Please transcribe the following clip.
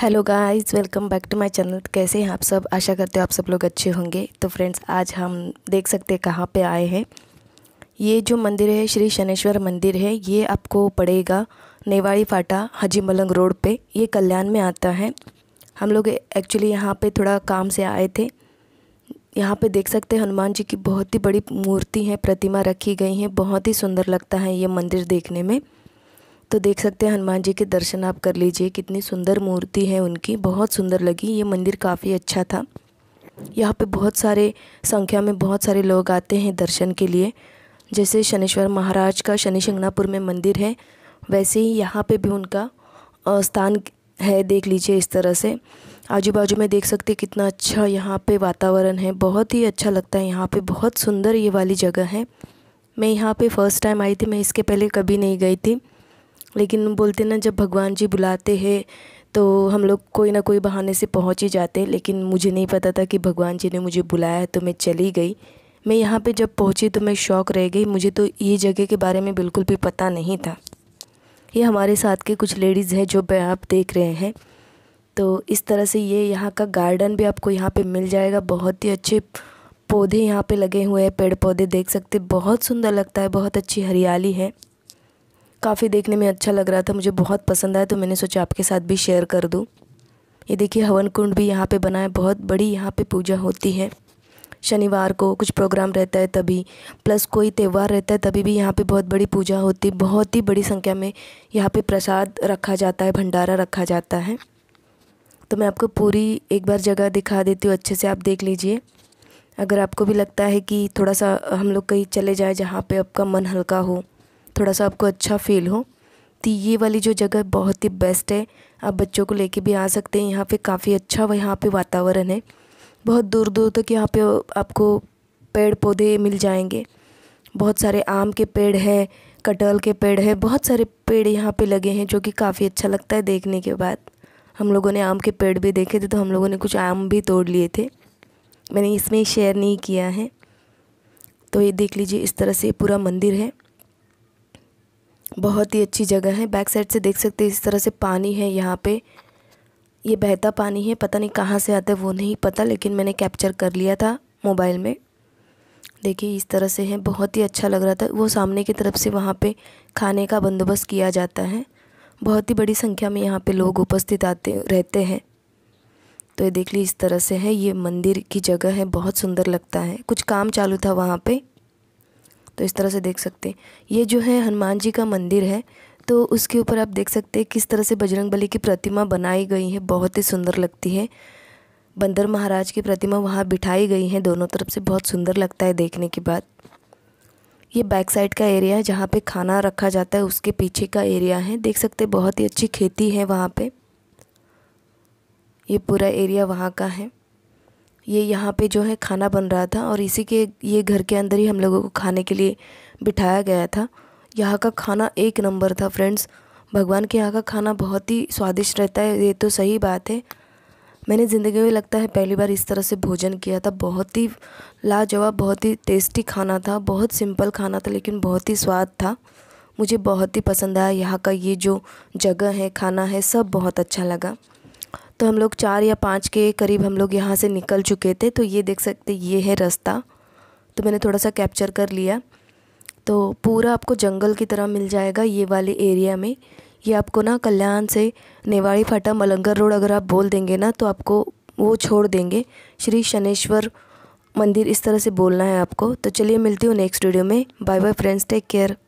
hello guys welcome back to my channel कैसे हैं आप सब आशा करते हो आप सब लोग अच्छे होंगे तो फ्रेंड्स आज हम देख सकते हैं कहाँ पे आए हैं ये जो मंदिर है श्री शनेश्वर मंदिर है ये आपको पड़ेगा नेवाड़ी फाटा हजी मलंग रोड पे ये कल्याण में आता है हम लोग एक्चुअली यहाँ पे थोड़ा काम से आए थे यहाँ पर देख सकते हैं हनुमान जी की बहुत ही बड़ी मूर्ति है प्रतिमा रखी गई है बहुत ही सुंदर लगता है ये मंदिर देखने में तो देख सकते हैं हनुमान जी के दर्शन आप कर लीजिए कितनी सुंदर मूर्ति है उनकी बहुत सुंदर लगी ये मंदिर काफ़ी अच्छा था यहाँ पे बहुत सारे संख्या में बहुत सारे लोग आते हैं दर्शन के लिए जैसे शनिश्वर महाराज का शनि शिंगणापुर में मंदिर है वैसे ही यहाँ पे भी उनका स्थान है देख लीजिए इस तरह से आजू बाजू में देख सकते कितना अच्छा यहाँ पे वातावरण है बहुत ही अच्छा लगता है यहाँ पे बहुत सुंदर ये वाली जगह है मैं यहाँ पे फ़र्स्ट टाइम आई थी मैं इसके पहले कभी नहीं गई थी लेकिन बोलते ना जब भगवान जी बुलाते हैं तो हम लोग कोई ना कोई बहाने से पहुंच ही जाते लेकिन मुझे नहीं पता था कि भगवान जी ने मुझे बुलाया है तो मैं चली गई मैं यहाँ पे जब पहुँची तो मैं शौक रह गई मुझे तो ये जगह के बारे में बिल्कुल भी पता नहीं था ये हमारे साथ के कुछ लेडीज़ हैं जो आप देख रहे हैं तो इस तरह से ये यहाँ का गार्डन भी आपको यहाँ पर मिल जाएगा बहुत ही अच्छे पौधे यहाँ पर लगे हुए हैं पेड़ पौधे देख सकते बहुत सुंदर लगता है बहुत अच्छी हरियाली है काफ़ी देखने में अच्छा लग रहा था मुझे बहुत पसंद आया तो मैंने सोचा आपके साथ भी शेयर कर दूँ ये देखिए हवन कुंड भी यहाँ पे बना है बहुत बड़ी यहाँ पे पूजा होती है शनिवार को कुछ प्रोग्राम रहता है तभी प्लस कोई त्यौहार रहता है तभी भी यहाँ पे बहुत बड़ी पूजा होती है बहुत ही बड़ी संख्या में यहाँ पे प्रसाद रखा जाता है भंडारा रखा जाता है तो मैं आपको पूरी एक बार जगह दिखा देती हूँ अच्छे से आप देख लीजिए अगर आपको भी लगता है कि थोड़ा सा हम लोग कहीं चले जाए जहाँ पर आपका मन हल्का हो थोड़ा सा आपको अच्छा फील हो तो ये वाली जो जगह बहुत ही बेस्ट है आप बच्चों को लेके भी आ सकते हैं यहाँ पे काफ़ी अच्छा यहाँ पे वातावरण है बहुत दूर दूर तक यहाँ पे आपको पेड़ पौधे मिल जाएंगे बहुत सारे आम के पेड़ हैं कटहल के पेड़ हैं बहुत सारे पेड़ यहाँ पे लगे हैं जो कि काफ़ी अच्छा लगता है देखने के बाद हम लोगों ने आम के पेड़ भी देखे थे तो हम लोगों ने कुछ आम भी तोड़ लिए थे मैंने इसमें शेयर नहीं किया है तो ये देख लीजिए इस तरह से पूरा मंदिर है बहुत ही अच्छी जगह है बैक साइड से देख सकते हैं इस तरह से पानी है यहाँ पे ये बहता पानी है पता नहीं कहाँ से आता है वो नहीं पता लेकिन मैंने कैप्चर कर लिया था मोबाइल में देखिए इस तरह से है बहुत ही अच्छा लग रहा था वो सामने की तरफ से वहाँ पे खाने का बंदोबस्त किया जाता है बहुत ही बड़ी संख्या में यहाँ पर लोग उपस्थित आते रहते हैं तो ये देख ली इस तरह से है ये मंदिर की जगह है बहुत सुंदर लगता है कुछ काम चालू था वहाँ पे तो इस तरह से देख सकते हैं ये जो है हनुमान जी का मंदिर है तो उसके ऊपर आप देख सकते हैं किस तरह से बजरंग बली की प्रतिमा बनाई गई है बहुत ही सुंदर लगती है बंदर महाराज की प्रतिमा वहाँ बिठाई गई है दोनों तरफ से बहुत सुंदर लगता है देखने के बाद ये बैक साइड का एरिया है जहाँ पे खाना रखा जाता है उसके पीछे का एरिया है देख सकते बहुत ही अच्छी खेती है वहाँ पर ये पूरा एरिया वहाँ का है ये यहाँ पे जो है खाना बन रहा था और इसी के ये घर के अंदर ही हम लोगों को खाने के लिए बिठाया गया था यहाँ का खाना एक नंबर था फ्रेंड्स भगवान के यहाँ का खाना बहुत ही स्वादिष्ट रहता है ये तो सही बात है मैंने ज़िंदगी में लगता है पहली बार इस तरह से भोजन किया था बहुत ही लाजवाब बहुत ही टेस्टी खाना था बहुत सिंपल खाना था लेकिन बहुत ही स्वाद था मुझे बहुत ही पसंद आया यहाँ का ये जो जगह है खाना है सब बहुत अच्छा लगा तो हम लोग चार या पाँच के करीब हम लोग यहाँ से निकल चुके थे तो ये देख सकते ये है रास्ता तो मैंने थोड़ा सा कैप्चर कर लिया तो पूरा आपको जंगल की तरह मिल जाएगा ये वाले एरिया में ये आपको ना कल्याण से नेवाड़ी फाटा मलंगर रोड अगर आप बोल देंगे ना तो आपको वो छोड़ देंगे श्री शनेश्वर मंदिर इस तरह से बोलना है आपको तो चलिए मिलती हूँ नेक्स्ट वीडियो में bye bye friends take care